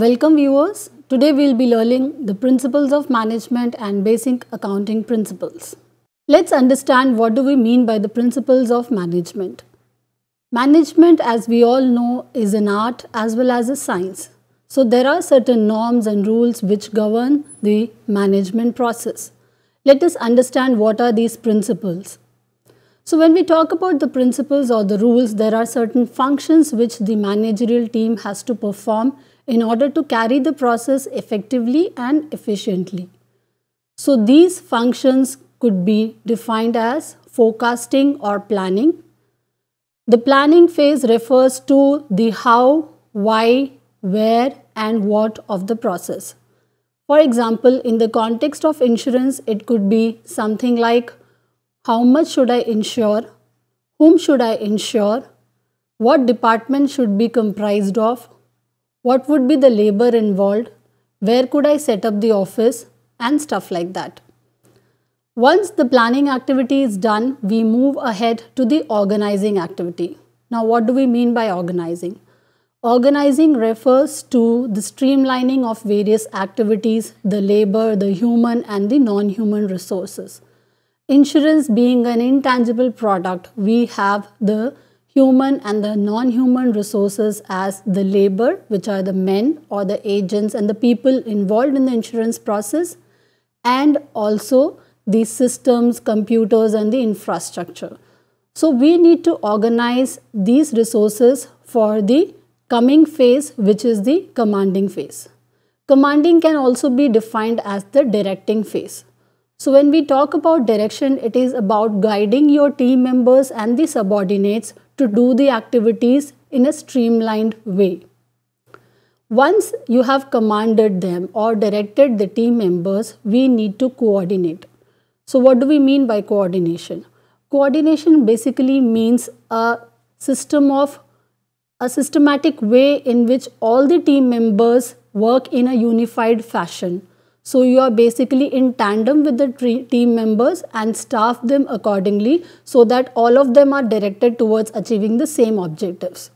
Welcome viewers. Today we'll be learning the principles of management and basic accounting principles. Let's understand what do we mean by the principles of management. Management as we all know is an art as well as a science. So there are certain norms and rules which govern the management process. Let us understand what are these principles. So when we talk about the principles or the rules, there are certain functions which the managerial team has to perform in order to carry the process effectively and efficiently. So these functions could be defined as forecasting or planning. The planning phase refers to the how, why, where and what of the process. For example, in the context of insurance, it could be something like how much should I insure, whom should I insure, what department should be comprised of, what would be the labor involved? Where could I set up the office? And stuff like that. Once the planning activity is done, we move ahead to the organizing activity. Now, what do we mean by organizing? Organizing refers to the streamlining of various activities, the labor, the human, and the non human resources. Insurance being an intangible product, we have the human and the non-human resources as the labor, which are the men or the agents and the people involved in the insurance process, and also the systems, computers, and the infrastructure. So we need to organize these resources for the coming phase, which is the commanding phase. Commanding can also be defined as the directing phase. So when we talk about direction, it is about guiding your team members and the subordinates to do the activities in a streamlined way. Once you have commanded them or directed the team members, we need to coordinate. So, what do we mean by coordination? Coordination basically means a system of a systematic way in which all the team members work in a unified fashion so you are basically in tandem with the team members and staff them accordingly so that all of them are directed towards achieving the same objectives.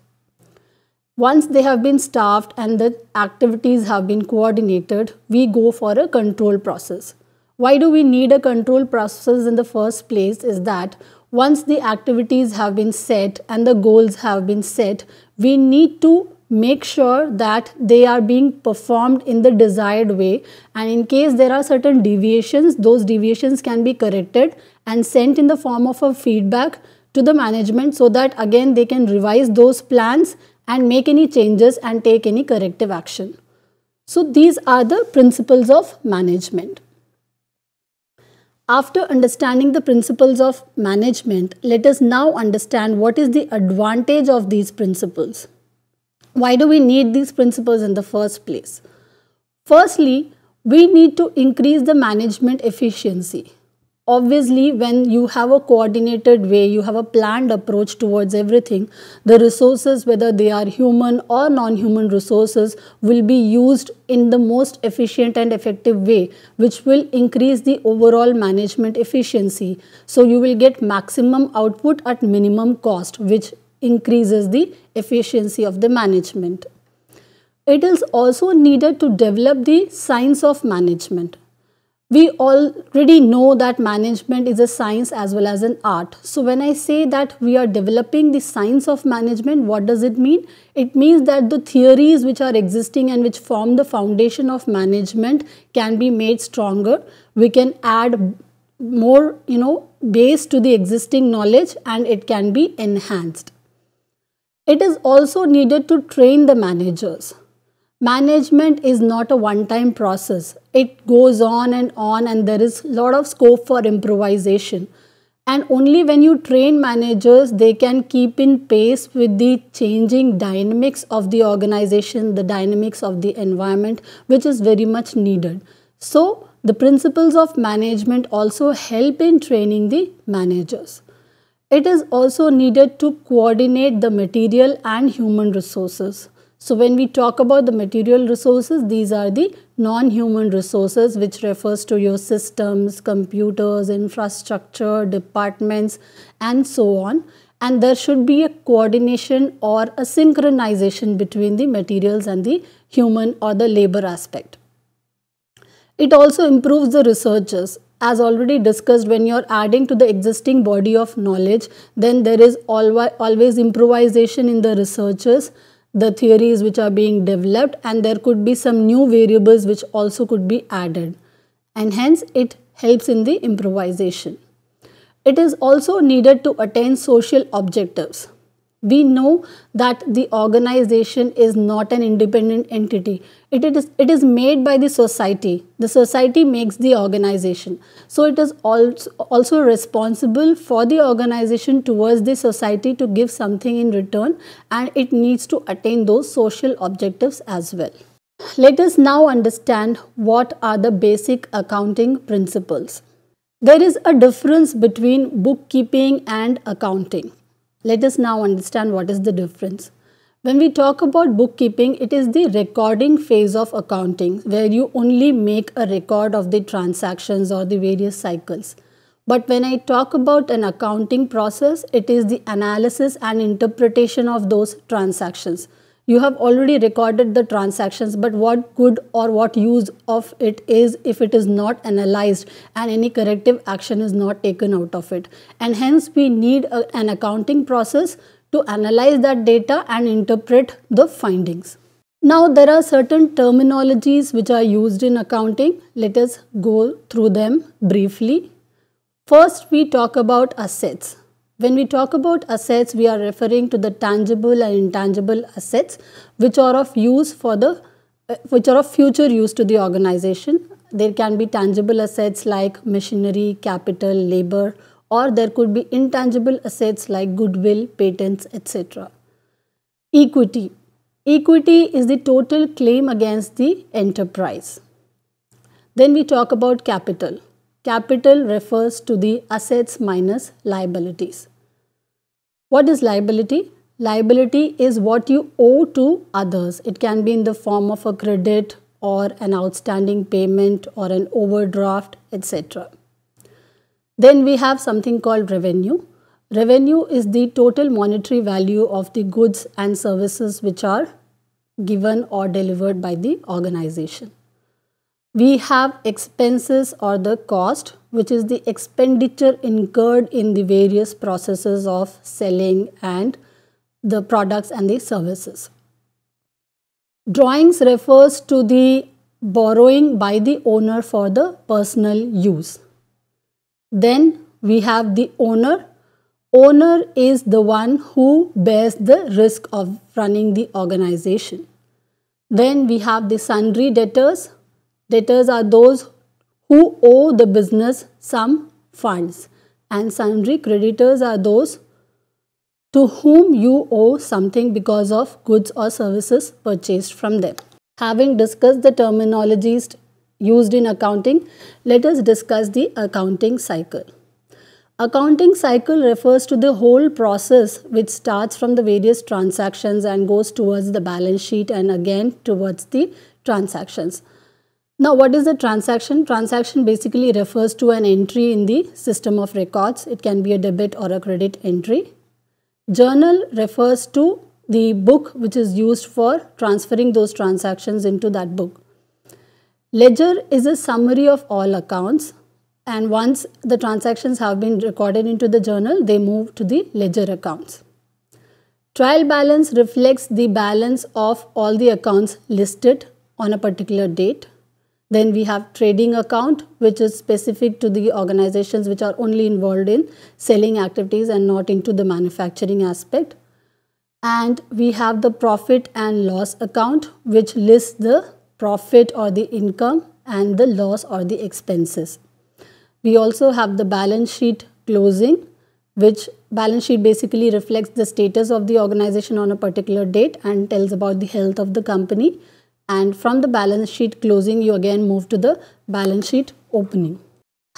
Once they have been staffed and the activities have been coordinated, we go for a control process. Why do we need a control process in the first place is that once the activities have been set and the goals have been set, we need to make sure that they are being performed in the desired way and in case there are certain deviations those deviations can be corrected and sent in the form of a feedback to the management so that again they can revise those plans and make any changes and take any corrective action. So these are the principles of management. After understanding the principles of management, let us now understand what is the advantage of these principles why do we need these principles in the first place? Firstly, we need to increase the management efficiency. Obviously, when you have a coordinated way, you have a planned approach towards everything, the resources, whether they are human or non human resources, will be used in the most efficient and effective way, which will increase the overall management efficiency. So, you will get maximum output at minimum cost, which increases the efficiency of the management. It is also needed to develop the science of management. We already know that management is a science as well as an art. So when I say that we are developing the science of management, what does it mean? It means that the theories which are existing and which form the foundation of management can be made stronger. We can add more you know base to the existing knowledge and it can be enhanced it is also needed to train the managers. Management is not a one time process. It goes on and on and there is a lot of scope for improvisation. And only when you train managers, they can keep in pace with the changing dynamics of the organization, the dynamics of the environment, which is very much needed. So, the principles of management also help in training the managers. It is also needed to coordinate the material and human resources. So when we talk about the material resources, these are the non-human resources which refers to your systems, computers, infrastructure, departments and so on. And there should be a coordination or a synchronization between the materials and the human or the labor aspect. It also improves the researchers as already discussed when you're adding to the existing body of knowledge then there is always improvisation in the researchers the theories which are being developed and there could be some new variables which also could be added and hence it helps in the improvisation. It is also needed to attain social objectives we know that the organization is not an independent entity it, it is it is made by the society the society makes the organization so it is also also responsible for the organization towards the society to give something in return and it needs to attain those social objectives as well let us now understand what are the basic accounting principles there is a difference between bookkeeping and accounting let us now understand what is the difference. When we talk about bookkeeping, it is the recording phase of accounting where you only make a record of the transactions or the various cycles. But when I talk about an accounting process, it is the analysis and interpretation of those transactions you have already recorded the transactions but what good or what use of it is if it is not analyzed and any corrective action is not taken out of it and hence we need a, an accounting process to analyze that data and interpret the findings now there are certain terminologies which are used in accounting let us go through them briefly first we talk about assets when we talk about assets, we are referring to the tangible and intangible assets which are of use for the uh, which are of future use to the organization. There can be tangible assets like machinery, capital, labor, or there could be intangible assets like goodwill, patents, etc. Equity. Equity is the total claim against the enterprise. Then we talk about capital. Capital refers to the assets minus liabilities. What is liability? Liability is what you owe to others. It can be in the form of a credit or an outstanding payment or an overdraft, etc. Then we have something called revenue. Revenue is the total monetary value of the goods and services which are given or delivered by the organization. We have expenses or the cost which is the expenditure incurred in the various processes of selling and the products and the services. Drawings refers to the borrowing by the owner for the personal use. Then we have the owner. Owner is the one who bears the risk of running the organization. Then we have the sundry debtors. Debtors are those who owe the business some funds and sundry creditors are those to whom you owe something because of goods or services purchased from them. Having discussed the terminologies used in accounting, let us discuss the accounting cycle. Accounting cycle refers to the whole process which starts from the various transactions and goes towards the balance sheet and again towards the transactions. Now what is a transaction? Transaction basically refers to an entry in the system of records. It can be a debit or a credit entry. Journal refers to the book which is used for transferring those transactions into that book. Ledger is a summary of all accounts and once the transactions have been recorded into the journal, they move to the ledger accounts. Trial balance reflects the balance of all the accounts listed on a particular date. Then we have trading account, which is specific to the organizations which are only involved in selling activities and not into the manufacturing aspect. And we have the profit and loss account, which lists the profit or the income and the loss or the expenses. We also have the balance sheet closing, which balance sheet basically reflects the status of the organization on a particular date and tells about the health of the company and from the balance sheet closing you again move to the balance sheet opening.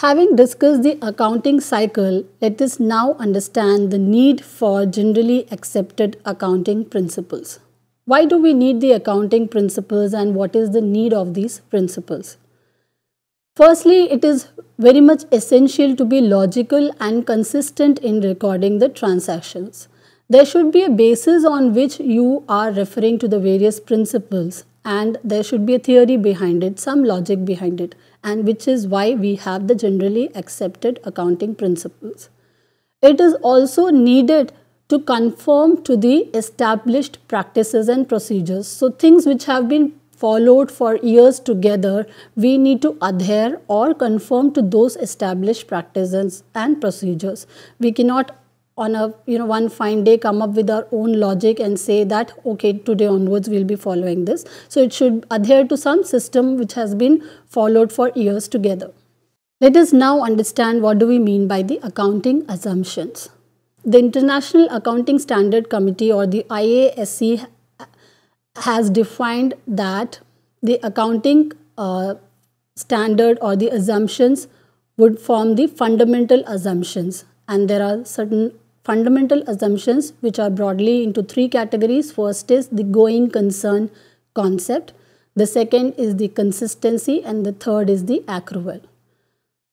Having discussed the accounting cycle, let us now understand the need for generally accepted accounting principles. Why do we need the accounting principles and what is the need of these principles? Firstly, it is very much essential to be logical and consistent in recording the transactions. There should be a basis on which you are referring to the various principles and there should be a theory behind it, some logic behind it, and which is why we have the generally accepted accounting principles. It is also needed to conform to the established practices and procedures. So things which have been followed for years together, we need to adhere or conform to those established practices and procedures. We cannot on a you know one fine day come up with our own logic and say that okay today onwards we'll be following this so it should adhere to some system which has been followed for years together let us now understand what do we mean by the accounting assumptions the international accounting standard committee or the iasc has defined that the accounting uh, standard or the assumptions would form the fundamental assumptions and there are certain fundamental assumptions, which are broadly into three categories. First is the going concern concept, the second is the consistency, and the third is the accrual.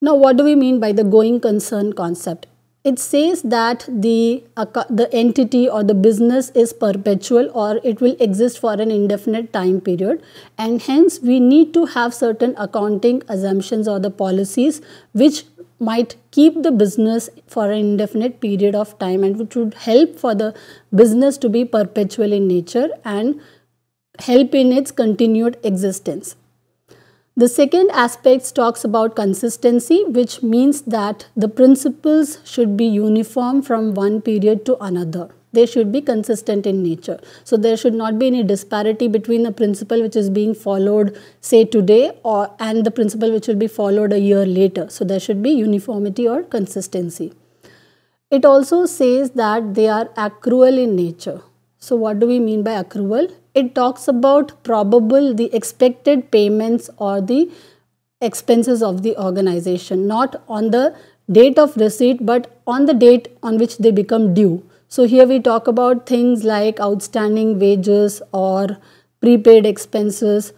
Now, what do we mean by the going concern concept? It says that the, the entity or the business is perpetual or it will exist for an indefinite time period and hence we need to have certain accounting assumptions or the policies which might keep the business for an indefinite period of time and which would help for the business to be perpetual in nature and help in its continued existence. The second aspect talks about consistency, which means that the principles should be uniform from one period to another they should be consistent in nature. So there should not be any disparity between the principle which is being followed, say today, or and the principle which will be followed a year later. So there should be uniformity or consistency. It also says that they are accrual in nature. So what do we mean by accrual? It talks about probable, the expected payments or the expenses of the organization, not on the date of receipt, but on the date on which they become due. So here we talk about things like outstanding wages or prepaid expenses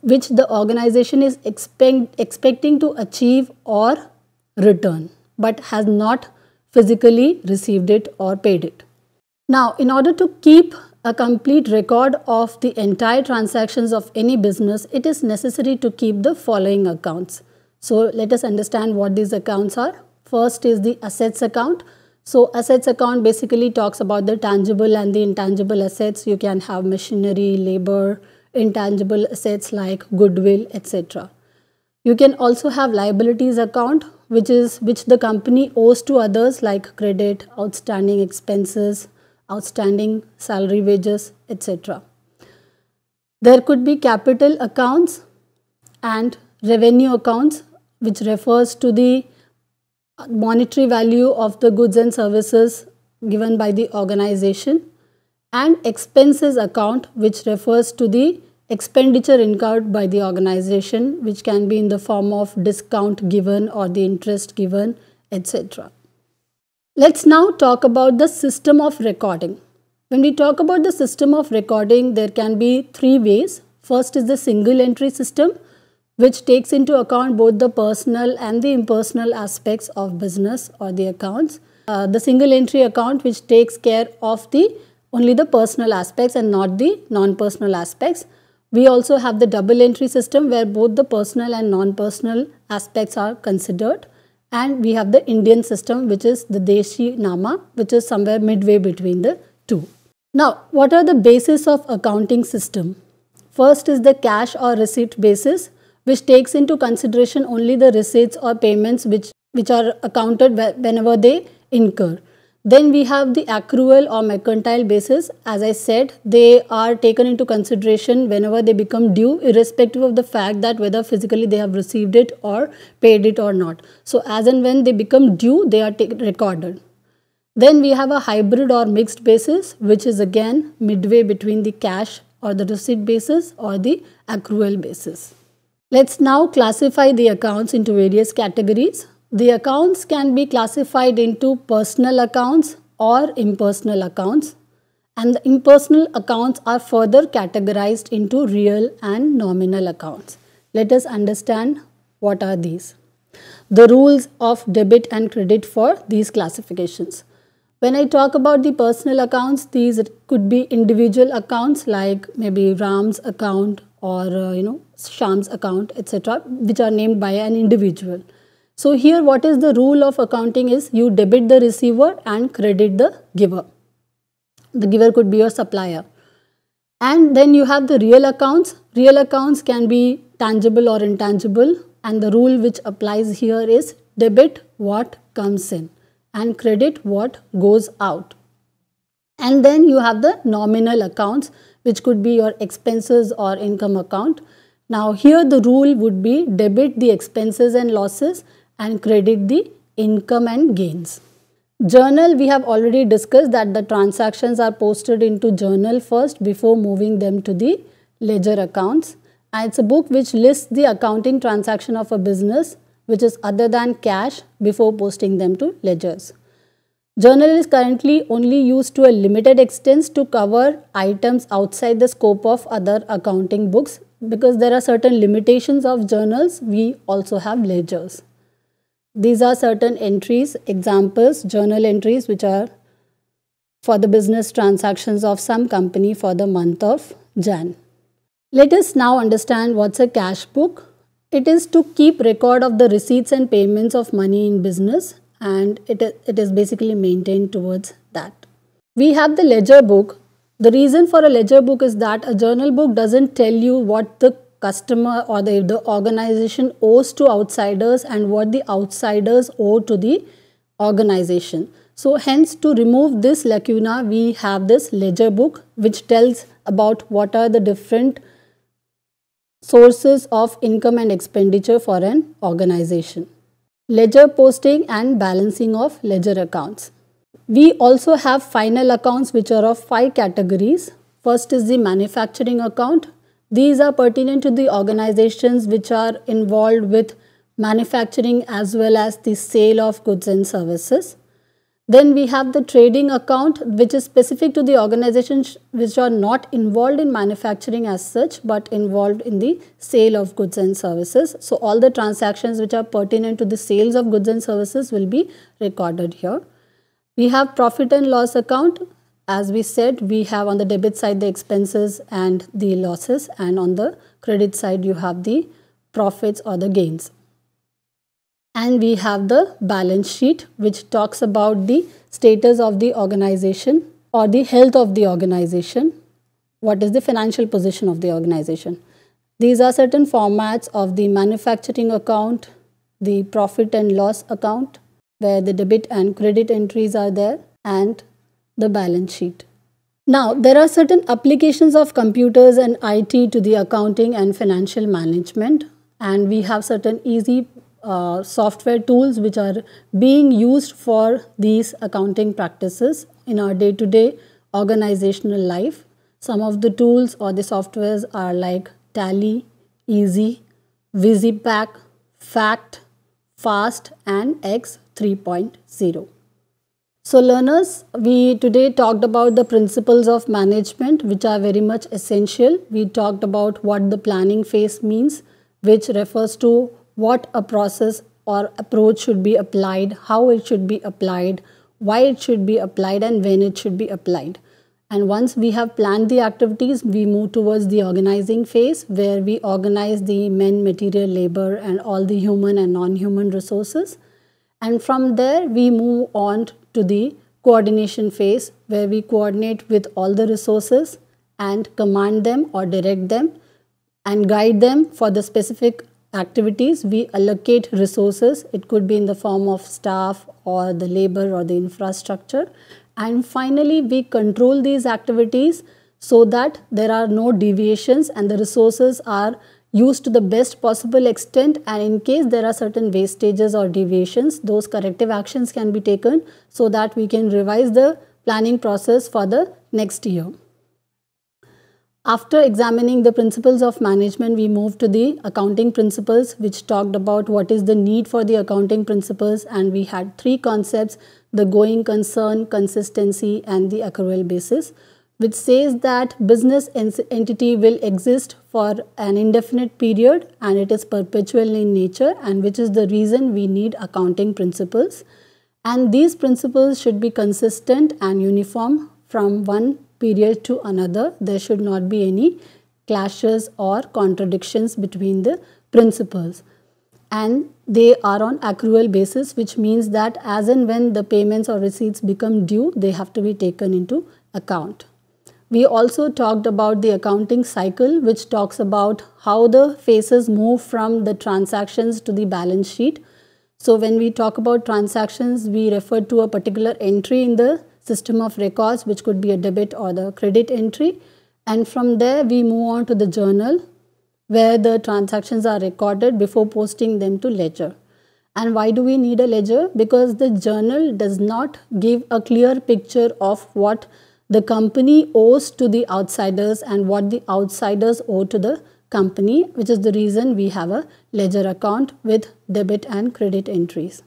which the organization is expect, expecting to achieve or return but has not physically received it or paid it. Now, in order to keep a complete record of the entire transactions of any business, it is necessary to keep the following accounts. So, let us understand what these accounts are. First is the assets account, so assets account basically talks about the tangible and the intangible assets. You can have machinery, labor, intangible assets like goodwill, etc. You can also have liabilities account which is which the company owes to others like credit, outstanding expenses, outstanding salary wages, etc. There could be capital accounts and revenue accounts which refers to the monetary value of the goods and services given by the organization and expenses account which refers to the expenditure incurred by the organization which can be in the form of discount given or the interest given etc. Let's now talk about the system of recording. When we talk about the system of recording there can be three ways. First is the single entry system which takes into account both the personal and the impersonal aspects of business or the accounts. Uh, the single entry account which takes care of the only the personal aspects and not the non-personal aspects. We also have the double entry system where both the personal and non-personal aspects are considered. And we have the Indian system which is the Deshi Nama which is somewhere midway between the two. Now what are the basis of accounting system? First is the cash or receipt basis which takes into consideration only the receipts or payments which, which are accounted whenever they incur. Then we have the accrual or mercantile basis. As I said, they are taken into consideration whenever they become due, irrespective of the fact that whether physically they have received it or paid it or not. So, as and when they become due, they are recorded. Then we have a hybrid or mixed basis, which is again midway between the cash or the receipt basis or the accrual basis. Let's now classify the accounts into various categories. The accounts can be classified into personal accounts or impersonal accounts and the impersonal accounts are further categorized into real and nominal accounts. Let us understand what are these. The rules of debit and credit for these classifications. When I talk about the personal accounts, these could be individual accounts like maybe Ram's account or uh, you know Sham's account etc which are named by an individual. So here what is the rule of accounting is you debit the receiver and credit the giver. The giver could be your supplier. And then you have the real accounts. Real accounts can be tangible or intangible and the rule which applies here is debit what comes in and credit what goes out. And then you have the nominal accounts which could be your expenses or income account. Now here the rule would be debit the expenses and losses and credit the income and gains. Journal we have already discussed that the transactions are posted into journal first before moving them to the ledger accounts. And it's a book which lists the accounting transaction of a business which is other than cash before posting them to ledgers. Journal is currently only used to a limited extent to cover items outside the scope of other accounting books because there are certain limitations of journals, we also have ledgers. These are certain entries, examples, journal entries which are for the business transactions of some company for the month of Jan. Let us now understand what's a cash book. It is to keep record of the receipts and payments of money in business and it, it is basically maintained towards that. We have the ledger book. The reason for a ledger book is that a journal book doesn't tell you what the customer or the, the organization owes to outsiders and what the outsiders owe to the organization. So hence to remove this lacuna we have this ledger book which tells about what are the different sources of income and expenditure for an organization ledger posting and balancing of ledger accounts. We also have final accounts which are of five categories. First is the manufacturing account. These are pertinent to the organizations which are involved with manufacturing as well as the sale of goods and services. Then we have the trading account, which is specific to the organizations which are not involved in manufacturing as such, but involved in the sale of goods and services. So all the transactions which are pertinent to the sales of goods and services will be recorded here. We have profit and loss account. As we said, we have on the debit side the expenses and the losses and on the credit side you have the profits or the gains and we have the balance sheet which talks about the status of the organization or the health of the organization what is the financial position of the organization these are certain formats of the manufacturing account the profit and loss account where the debit and credit entries are there and the balance sheet now, there are certain applications of computers and IT to the accounting and financial management, and we have certain easy uh, software tools which are being used for these accounting practices in our day-to-day -day organizational life. Some of the tools or the softwares are like Tally, Easy, VisiPack, Fact, Fast and X 3.0. So learners, we today talked about the principles of management which are very much essential. We talked about what the planning phase means which refers to what a process or approach should be applied, how it should be applied, why it should be applied, and when it should be applied. And once we have planned the activities, we move towards the organizing phase where we organize the men, material, labor, and all the human and non human resources. And from there, we move on to the coordination phase where we coordinate with all the resources and command them or direct them and guide them for the specific activities, we allocate resources. It could be in the form of staff or the labor or the infrastructure. And finally, we control these activities so that there are no deviations and the resources are used to the best possible extent and in case there are certain wastages or deviations, those corrective actions can be taken so that we can revise the planning process for the next year. After examining the principles of management, we moved to the accounting principles, which talked about what is the need for the accounting principles. And we had three concepts the going concern, consistency, and the accrual basis, which says that business entity will exist for an indefinite period and it is perpetual in nature, and which is the reason we need accounting principles. And these principles should be consistent and uniform from one period to another, there should not be any clashes or contradictions between the principals. And they are on accrual basis, which means that as and when the payments or receipts become due, they have to be taken into account. We also talked about the accounting cycle, which talks about how the phases move from the transactions to the balance sheet. So when we talk about transactions, we refer to a particular entry in the system of records, which could be a debit or the credit entry. And from there, we move on to the journal where the transactions are recorded before posting them to ledger. And why do we need a ledger? Because the journal does not give a clear picture of what the company owes to the outsiders and what the outsiders owe to the company, which is the reason we have a ledger account with debit and credit entries.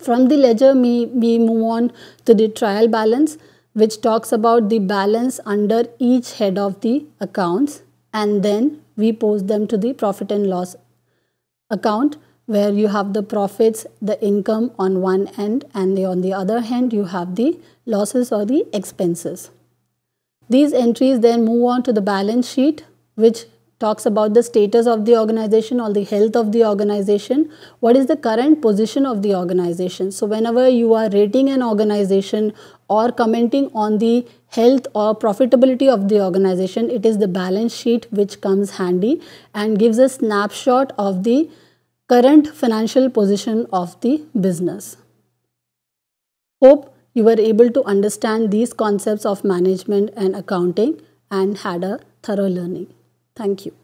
From the ledger, we, we move on to the trial balance, which talks about the balance under each head of the accounts. And then we post them to the profit and loss account, where you have the profits, the income on one end, and on the other hand, you have the losses or the expenses. These entries then move on to the balance sheet, which talks about the status of the organization or the health of the organization what is the current position of the organization so whenever you are rating an organization or commenting on the health or profitability of the organization it is the balance sheet which comes handy and gives a snapshot of the current financial position of the business hope you were able to understand these concepts of management and accounting and had a thorough learning Thank you.